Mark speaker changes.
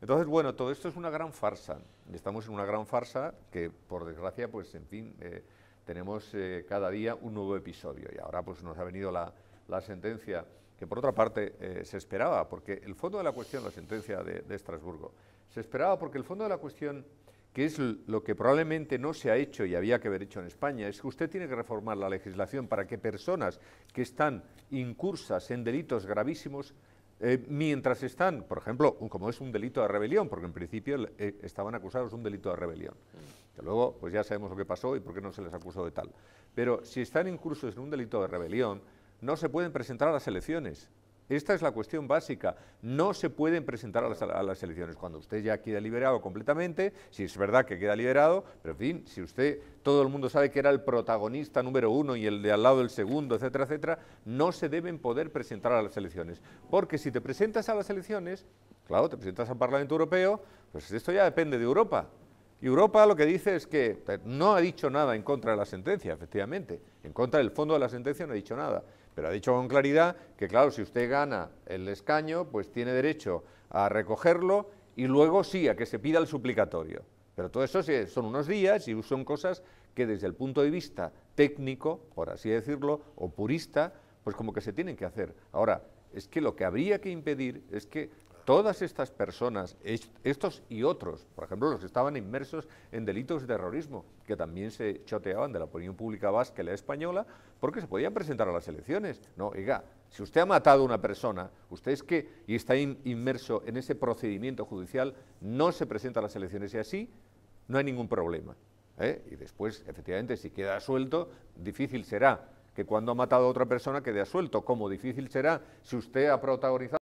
Speaker 1: Entonces, bueno, todo esto es una gran farsa. Estamos en una gran farsa que, por desgracia, pues, en fin, eh, tenemos eh, cada día un nuevo episodio. Y ahora, pues, nos ha venido la, sentencia, que por otra parte eh, se esperaba, porque el fondo de la cuestión, la sentencia de, de Estrasburgo, se esperaba porque el fondo de la cuestión que es lo que probablemente no se ha hecho y había que haber hecho en España, es que usted tiene que reformar la legislación para que personas que están incursas en delitos gravísimos eh, mientras están, por ejemplo, como es un delito de rebelión, porque en principio eh, estaban acusados de un delito de rebelión, mm. que luego pues ya sabemos lo que pasó y por qué no se les acusó de tal. Pero si están incursos en un delito de rebelión, no se pueden presentar a las elecciones, esta es la cuestión básica. No se pueden presentar a las, elecciones cuando usted ya queda liberado completamente, si es verdad que queda liberado, pero en fin, si usted, todo el mundo sabe que era el protagonista número uno y el de al lado el segundo, etcétera, etcétera, no se deben poder presentar a las elecciones. Porque si te presentas a las elecciones, claro, te presentas al Parlamento Europeo, pues esto ya depende de Europa. Europa lo que dice es que no ha dicho nada en contra de la sentencia, efectivamente. En contra del fondo de la sentencia no ha dicho nada. Pero ha dicho con claridad que, claro, si usted gana el escaño, pues tiene derecho a recogerlo y luego sí, a que se pida el suplicatorio. Pero todo eso son unos días y son cosas que desde el punto de vista técnico, por así decirlo, o purista, pues como que se tienen que hacer. Ahora, es que lo que habría que impedir es que todas estas personas, estos y otros, por ejemplo, los que estaban inmersos en delitos de terrorismo, que también se choteaban de la opinión pública vasca y la española, porque se podían presentar a las elecciones. No, oiga, si usted ha matado a una persona, usted es que, y está inmerso en ese procedimiento judicial, no se presenta a las elecciones y así no hay ningún problema. ¿eh? Y después, efectivamente, si queda suelto, difícil será que cuando ha matado a otra persona quede suelto, como difícil será si usted ha protagonizado